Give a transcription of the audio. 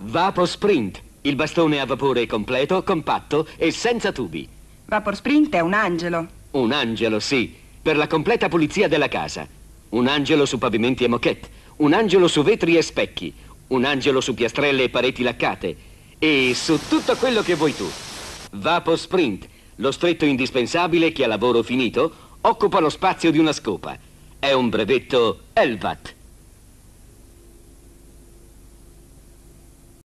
Vapor Sprint, il bastone a vapore completo, compatto e senza tubi. Vapor Sprint è un angelo. Un angelo, sì, per la completa pulizia della casa. Un angelo su pavimenti e moquette, un angelo su vetri e specchi, un angelo su piastrelle e pareti laccate e su tutto quello che vuoi tu. Vapor Sprint, lo stretto indispensabile che a lavoro finito occupa lo spazio di una scopa. È un brevetto Elvat.